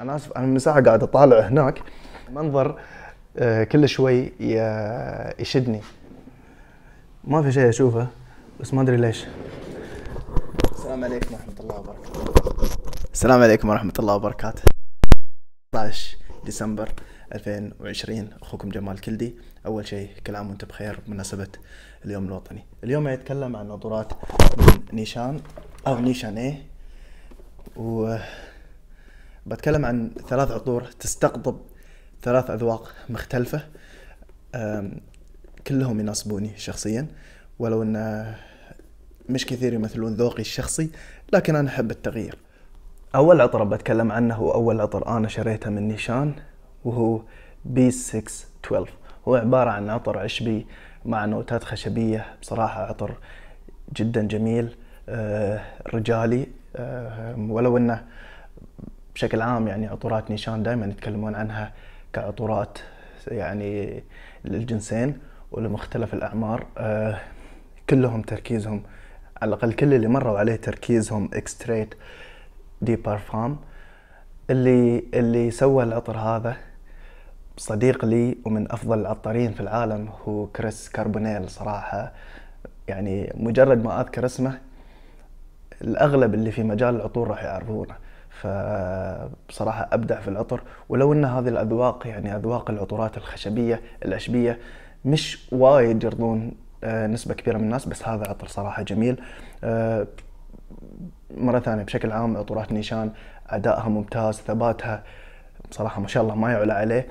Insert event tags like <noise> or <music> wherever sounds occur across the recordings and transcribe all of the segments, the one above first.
انا اسف انا من ساعه قاعد اطالع هناك منظر آه، كل شوي يشدني ما في شيء اشوفه بس ما ادري ليش السلام عليكم ورحمه الله وبركاته السلام عليكم ورحمه الله وبركاته 16 ديسمبر 2020 اخوكم جمال كلدي اول شيء كل عام وانتم بخير بمناسبه اليوم الوطني اليوم اتكلم عن نظرات من نيشان او نيشان ايه و بتكلم عن ثلاث عطور تستقطب ثلاث أذواق مختلفة كلهم يناسبوني شخصيا ولو أن مش كثير يمثلون ذوقي الشخصي لكن أنا أحب التغيير أول عطر بتكلم عنه هو أول عطر أنا شريته من نيشان وهو بي 612 هو عبارة عن عطر عشبي مع نوتات خشبية بصراحة عطر جدا جميل آه، رجالي آه، ولو أنه بشكل عام يعني عطورات نيشان دائما يتكلمون عنها كعطورات يعني للجنسين ولمختلف الاعمار آه، كلهم تركيزهم على الاقل كل اللي مروا عليه تركيزهم اكستريت دي بارفام اللي اللي سوى العطر هذا صديق لي ومن افضل العطارين في العالم هو كريس كاربونيل صراحه يعني مجرد ما اذكر اسمه الاغلب اللي في مجال العطور راح يعرفونه فبصراحة أبدع في العطر ولو أن هذه الأذواق يعني أذواق العطورات الخشبية الأشبية مش وايد يرضون آه، نسبة كبيرة من الناس بس هذا عطر صراحة جميل آه، مرة ثانية بشكل عام عطورات نيشان أدائها ممتاز ثباتها بصراحة ما شاء الله ما يعلى عليه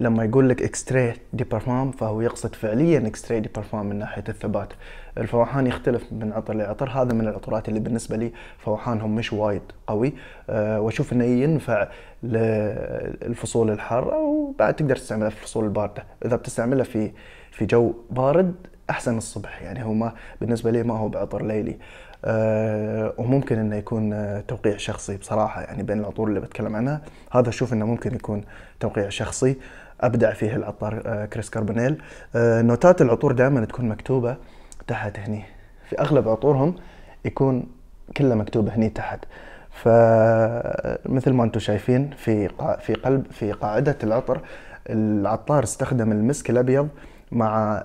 لما يقول لك اكستري دي برفورم فهو يقصد فعليا اكستري دي برفورم من ناحيه الثبات الفوحان يختلف من عطر لعطر هذا من العطورات اللي بالنسبه لي فوحانهم مش وايد قوي أه واشوف انه ينفع للفصول الحاره وبعد تقدر تستعمله في الفصول البارده اذا بتستعمله في في جو بارد احسن الصبح يعني هو ما بالنسبه لي ما هو بعطر ليلي أه وممكن انه يكون آه، توقيع شخصي بصراحه يعني بين العطور اللي بتكلم عنها هذا اشوف انه ممكن يكون توقيع شخصي ابدع فيه العطار آه، كريس كاربونيل آه، نوتات العطور دائما تكون مكتوبه تحت هني في اغلب عطورهم يكون كله مكتوب هني تحت فمثل ما انتم شايفين في في قلب في قاعده العطر العطار استخدم المسك الابيض مع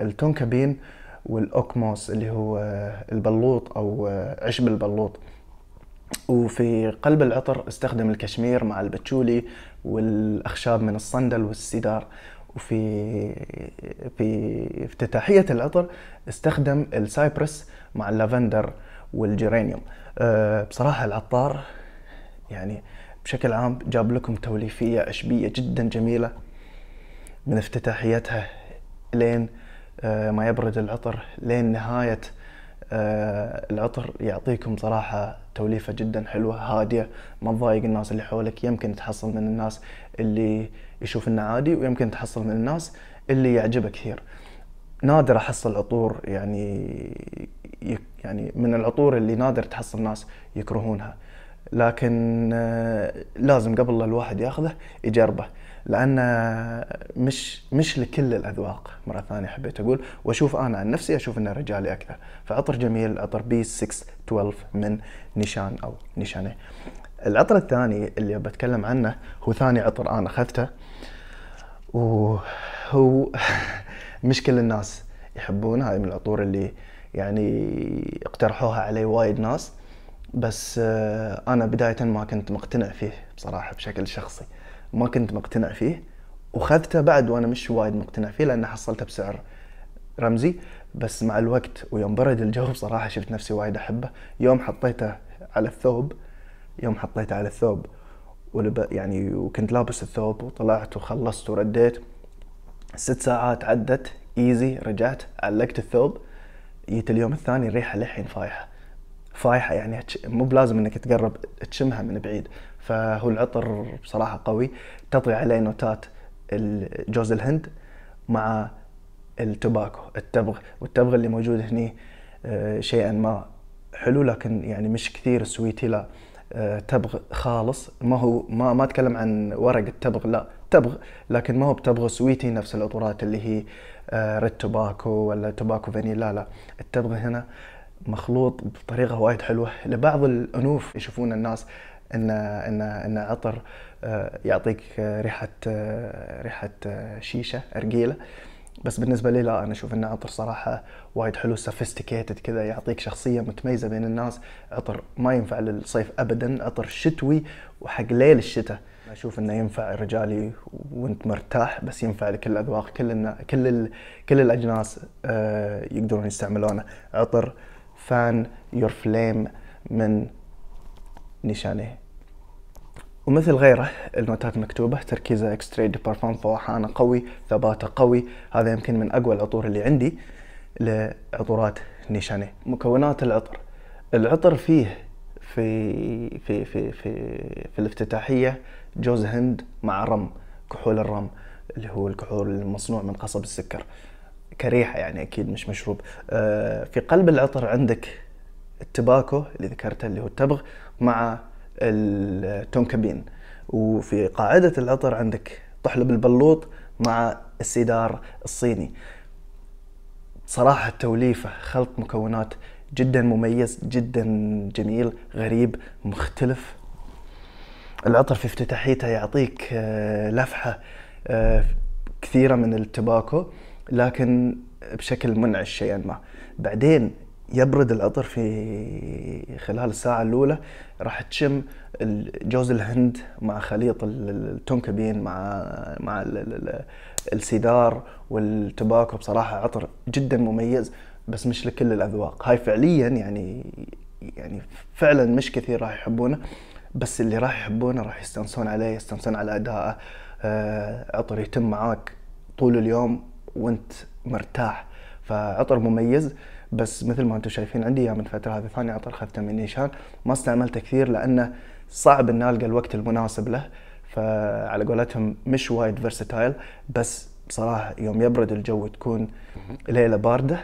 التونكابين والاوكموس اللي هو البلوط او عشب البلوط وفي قلب العطر استخدم الكشمير مع البتشولي والاخشاب من الصندل والسدار وفي في افتتاحيه العطر استخدم السايبرس مع اللافندر والجيرانيوم أه، بصراحه العطار يعني بشكل عام جاب لكم توليفيه عشبيه جدا جميله من افتتاحيتها لين أه، ما يبرد العطر لين نهايه آه، العطر يعطيكم صراحة توليفة جدا حلوة هادية ما تضايق الناس اللي حولك يمكن تحصل من الناس اللي يشوف انه عادي ويمكن تحصل من الناس اللي يعجبه كثير نادر احصل عطور يعني يعني من العطور اللي نادر تحصل ناس يكرهونها لكن آه، لازم قبل الواحد ياخذه يجربه لانه مش مش لكل الاذواق مره ثانيه حبيت اقول واشوف انا عن نفسي اشوف انه رجالي اكثر فعطر جميل عطر بي 612 من نيشان او نيشانه العطر الثاني اللي بتكلم عنه هو ثاني عطر انا اخذته وهو <laughs> مش كل الناس يحبونه هاي من العطور اللي يعني اقترحوها علي وايد ناس بس آه، انا بدايه ما كنت مقتنع فيه بصراحه بشكل شخصي ما كنت مقتنع فيه وخذته بعد وانا مش وايد مقتنع فيه لان حصلته بسعر رمزي بس مع الوقت ويوم برد الجو بصراحه شفت نفسي وايد احبه يوم حطيته على الثوب يوم حطيته على الثوب ولب يعني وكنت لابس الثوب وطلعت وخلصت ورديت ست ساعات عدت ايزي رجعت علقت الثوب جيت اليوم الثاني الريحه للحين فايحه فايحه يعني مو بلازم انك تقرب تشمها من بعيد فهو العطر بصراحة قوي تطغي عليه نوتات جوز الهند مع التوباكو التبغ والتبغ اللي موجود هني آه، شيئا ما حلو لكن يعني مش كثير سويتي لا آه، تبغ خالص ما هو ما ما اتكلم عن ورق التبغ لا تبغ لكن ما هو بتبغ سويتي نفس العطورات اللي هي آه، ريد توباكو ولا توباكو فانيلا لا التبغ هنا مخلوط بطريقه وايد حلوه لبعض الانوف يشوفون الناس ان ان ان عطر آه، يعطيك آه، ريحه آه، ريحه شيشه ارجيله بس بالنسبه لي لا انا اشوف ان عطر صراحه وايد حلو سوفيستيكيتد كذا يعطيك شخصيه متميزه بين الناس عطر ما ينفع للصيف ابدا عطر شتوي وحق ليل الشتاء اشوف انه ينفع رجالي وانت مرتاح بس ينفع لكل الاذواق كل كل كل الاجناس يقدرون يستعملونه عطر فان يور فليم من نشانه ومثل غيره النوتات مكتوبة تركيزه اكستريد بارفان فواحانة قوي ثباته قوي هذا يمكن من أقوى العطور اللي عندي لعطورات نيشانيه مكونات العطر العطر فيه في في في في في الافتتاحية جوز هند مع رم كحول الرم اللي هو الكحول المصنوع من قصب السكر كريحة يعني أكيد مش مشروب آه، في قلب العطر عندك التباكو اللي ذكرته اللي هو التبغ مع التونكابين وفي قاعدة العطر عندك طحلب البلوط مع السيدار الصيني صراحة توليفة خلط مكونات جدا مميز جدا جميل غريب مختلف العطر في افتتاحيته يعطيك آه، لفحة آه، كثيرة من التباكو لكن بشكل منعش شيئا ما بعدين يبرد العطر في خلال الساعة الأولى راح تشم جوز الهند مع خليط التونكابين مع مع السيدار والتباكو بصراحة عطر جدا مميز بس مش لكل الأذواق هاي فعليا يعني يعني فعلا مش كثير راح يحبونه بس اللي راح يحبونه راح يستانسون عليه يستانسون على أدائه آه، عطر يتم معاك طول اليوم وانت مرتاح فعطر مميز بس مثل ما انتم شايفين عندي اياه من فتره هذا ثاني عطر اخذته من نيشان ما استعملته كثير لانه صعب ان القى الوقت المناسب له فعلى قولتهم مش وايد فيرساتايل بس بصراحه يوم يبرد الجو تكون ليله بارده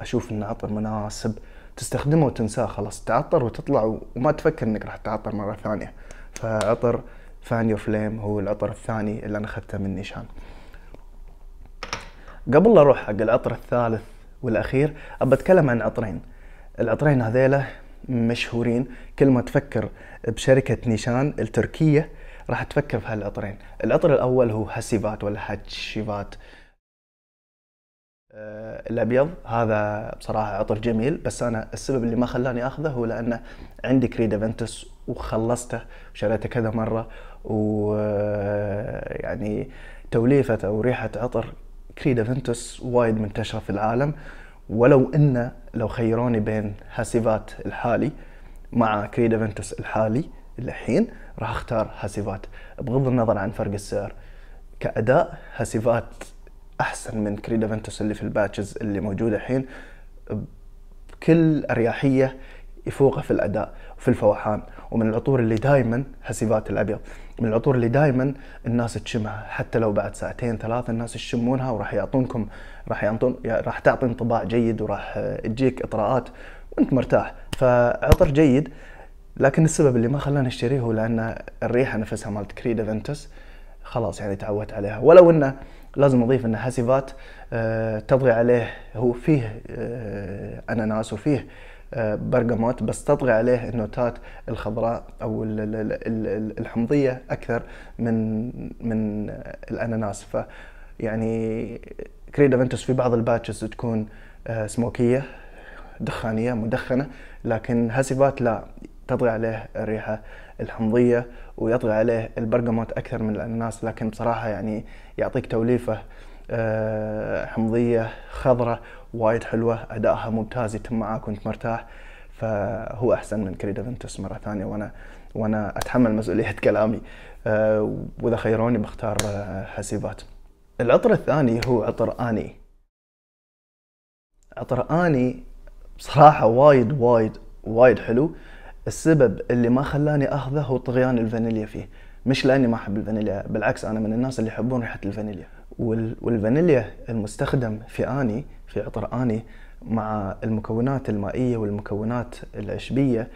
اشوف انه عطر مناسب تستخدمه وتنساه خلاص تعطر وتطلع وما تفكر انك راح تعطر مره ثانيه فعطر فان يور فليم هو العطر الثاني اللي انا اخذته من نيشان قبل لا اروح حق العطر الثالث والاخير ابى اتكلم عن عطرين العطرين هذيلا مشهورين كل ما تفكر بشركه نيشان التركيه راح تفكر في هالعطرين العطر الاول هو هاسيفات ولا هاتشيفات آه، الابيض هذا بصراحه عطر جميل بس انا السبب اللي ما خلاني اخذه هو لانه عندي كريد افنتس وخلصته وشريته كذا مره و آه، يعني توليفه او ريحه عطر كريد افنتوس وايد منتشره في العالم ولو ان لو خيروني بين هاسيفات الحالي مع كريد افنتوس الحالي الحين راح اختار هاسيفات بغض النظر عن فرق السعر كاداء هاسيفات احسن من كريد افنتوس اللي في الباتشز اللي موجوده الحين بكل اريحيه يفوقه في الاداء وفي الفوحان ومن العطور اللي دائما حسيبات الابيض من العطور اللي دائما الناس تشمها حتى لو بعد ساعتين ثلاث الناس يشمونها وراح يعطونكم راح يعطون راح تعطي انطباع جيد وراح تجيك اطراءات وانت مرتاح فعطر جيد لكن السبب اللي ما خلاني اشتريه هو لان الريحه نفسها مالت كريد افنتس خلاص يعني تعودت عليها ولو انه لازم اضيف ان هاسيفات آه، تضغي عليه هو فيه آه، اناناس وفيه برقموت بس تطغى عليه النوتات الخضراء او الحمضيه اكثر من من الاناناس ف يعني كريدا فنتس في بعض الباتشز تكون سموكيه آه، دخانيه مدخنه لكن هاسيفات لا تطغى عليه الريحه الحمضيه ويطغى عليه البرقموت اكثر من الاناناس لكن بصراحه يعني يعطيك توليفه آه، حمضيه خضراء وايد حلوه ادائها ممتاز يتم معاك وانت مرتاح فهو احسن من كريدا فنتوس مره ثانيه وانا وانا اتحمل مسؤوليه <laughs> كلامي آه، واذا خيروني بختار آه، حسيبات العطر الثاني هو عطر اني عطر اني بصراحه وايد وايد وايد حلو السبب اللي ما خلاني اخذه هو طغيان الفانيليا فيه مش لاني ما احب الفانيليا بالعكس انا من الناس اللي يحبون ريحه الفانيليا والفانيليا المستخدم في اني في عطر اني مع المكونات المائيه والمكونات العشبيه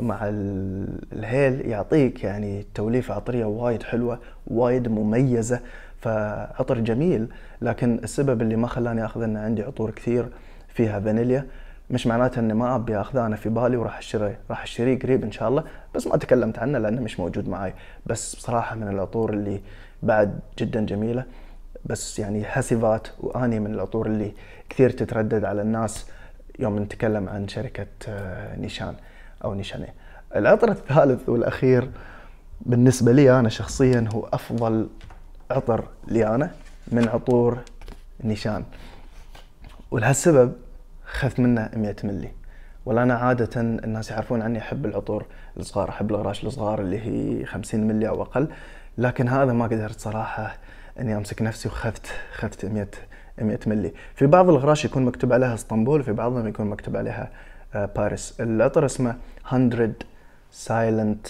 مع الهيل يعطيك يعني توليفه عطريه وايد حلوه وايد مميزه فعطر جميل لكن السبب اللي ما خلاني اخذ ان عندي عطور كثير فيها فانيليا مش معناته اني ما ابي اخذه انا في بالي وراح اشتريه راح اشتريه قريب ان شاء الله بس ما تكلمت عنه لانه مش موجود معي بس بصراحه من العطور اللي بعد جدا جميله بس يعني حسيفات واني من العطور اللي كثير تتردد على الناس يوم نتكلم عن شركه آه، نيشان او نيشانه. العطر الثالث والاخير بالنسبه لي انا شخصيا هو افضل عطر لي انا من عطور نيشان. ولهالسبب خذت منه 100 ملي. ولا انا عاده الناس يعرفون عني احب العطور الصغار احب الغراش الصغار اللي هي 50 ملي او اقل لكن هذا ما قدرت صراحه اني امسك نفسي وخفت خفت 100 100 ملي في بعض الغراش يكون مكتوب عليها اسطنبول في بعضهم يكون مكتوب عليها آه، باريس العطر اسمه 100 سايلنت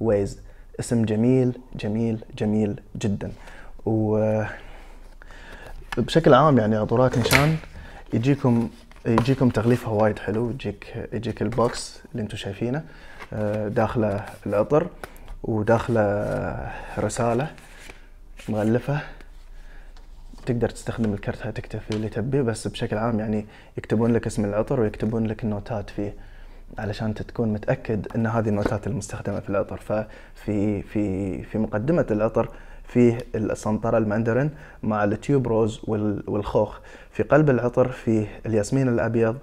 ويز اسم جميل جميل جميل جدا و آه، بشكل عام يعني عطورات نشان يجيكم يجيكم تغليفها وايد حلو يجيك يجيك البوكس اللي انتم شايفينه آه، داخله العطر وداخله رساله مغلفه تقدر تستخدم الكرت تكتب اللي تبيه بس بشكل عام يعني يكتبون لك اسم العطر ويكتبون لك النوتات فيه علشان تكون متاكد ان هذه النوتات المستخدمه في العطر ففي في في مقدمه العطر فيه السنطره المندرين مع التيوب روز والخوخ في قلب العطر فيه الياسمين الابيض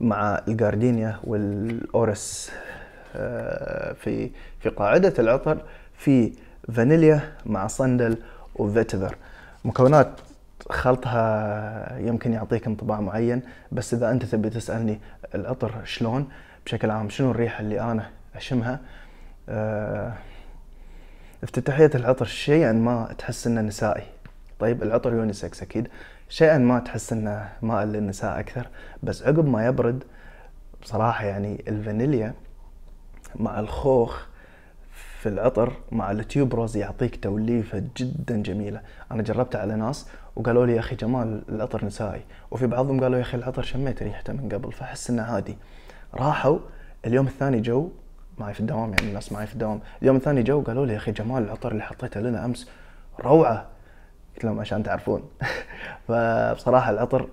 مع الجاردينيا والاورس آه، في في قاعده العطر في فانيليا مع صندل وفيتفر مكونات خلطها يمكن يعطيك انطباع معين بس اذا انت تبي تسالني العطر شلون بشكل عام شنو الريحه اللي انا اشمها أه افتتاحيه العطر شيئا ما تحس انه نسائي طيب العطر يونيسكس اكيد شيئا ما تحس انه ما للنساء اكثر بس عقب ما يبرد بصراحه يعني الفانيليا مع الخوخ في العطر مع التيوب روز يعطيك توليفه جدا جميله انا جربتها على ناس وقالوا لي يا اخي جمال العطر نسائي وفي بعضهم قالوا يا اخي العطر شميت ريحته من قبل فاحس انه عادي راحوا اليوم الثاني جو معي في الدوام يعني الناس معي في الدوام اليوم الثاني جو قالوا لي يا اخي جمال العطر اللي حطيته لنا امس روعه قلت لهم عشان تعرفون <laughs> فبصراحه العطر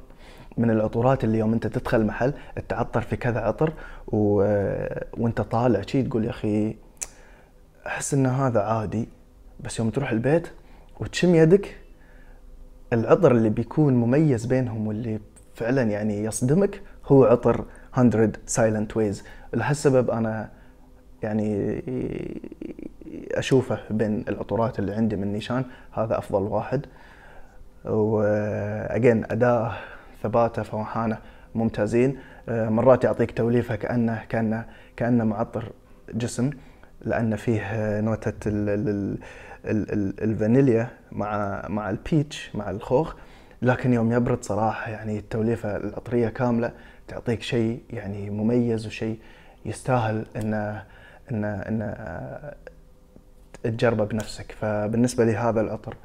من العطورات اللي يوم انت تدخل محل تعطر في كذا عطر و... وانت طالع شي تقول يا اخي احس ان هذا عادي بس يوم تروح البيت وتشم يدك العطر اللي بيكون مميز بينهم واللي فعلا يعني يصدمك هو عطر 100 سايلنت ويز لهالسبب انا يعني اشوفه بين العطورات اللي عندي من نيشان هذا افضل واحد واجين اداه ثباته فوحانه ممتازين مرات يعطيك توليفه كانه كانه كانه معطر جسم لان فيه نوتة الفانيليا مع مع البيتش مع الخوخ لكن يوم يبرد صراحه يعني التوليفه العطريه كامله تعطيك شيء يعني مميز وشيء يستاهل انه انه انه تجربه بنفسك فبالنسبه لي هذا العطر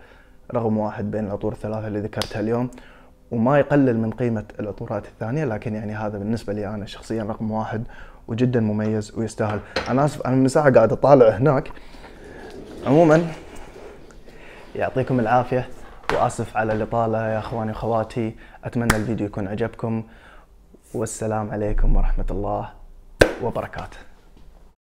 رقم واحد بين العطور الثلاثه اللي ذكرتها اليوم وما يقلل من قيمه العطورات الثانيه لكن يعني هذا بالنسبه لي انا شخصيا رقم واحد وجدا مميز ويستاهل انا اسف انا من ساعه قاعد اطالع هناك عموما يعطيكم العافيه واسف على الاطاله يا اخواني واخواتي اتمنى الفيديو يكون عجبكم والسلام عليكم ورحمه الله وبركاته